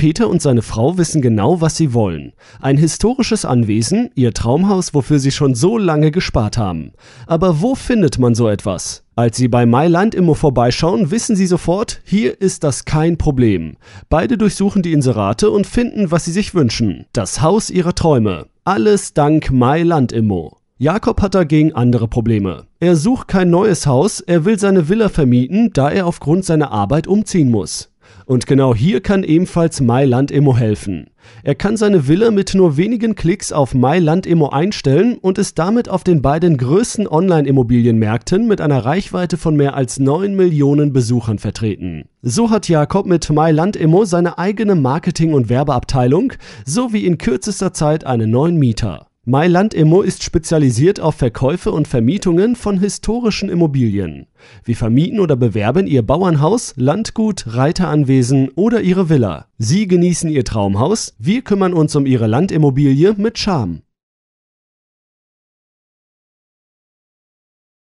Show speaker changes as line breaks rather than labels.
Peter und seine Frau wissen genau, was sie wollen. Ein historisches Anwesen, ihr Traumhaus, wofür sie schon so lange gespart haben. Aber wo findet man so etwas? Als sie bei Mailand Immo vorbeischauen, wissen sie sofort, hier ist das kein Problem. Beide durchsuchen die Inserate und finden, was sie sich wünschen. Das Haus ihrer Träume. Alles dank Mailand Immo. Jakob hat dagegen andere Probleme. Er sucht kein neues Haus, er will seine Villa vermieten, da er aufgrund seiner Arbeit umziehen muss. Und genau hier kann ebenfalls MyLandEmo helfen. Er kann seine Villa mit nur wenigen Klicks auf MyLandEmo einstellen und ist damit auf den beiden größten Online-Immobilienmärkten mit einer Reichweite von mehr als 9 Millionen Besuchern vertreten. So hat Jakob mit MyLandEmo seine eigene Marketing- und Werbeabteilung sowie in kürzester Zeit einen neuen Mieter. MyLandImmo ist spezialisiert auf Verkäufe und Vermietungen von historischen Immobilien. Wir vermieten oder bewerben Ihr Bauernhaus, Landgut, Reiteranwesen oder Ihre Villa. Sie genießen Ihr Traumhaus, wir kümmern uns um Ihre Landimmobilie mit Charme.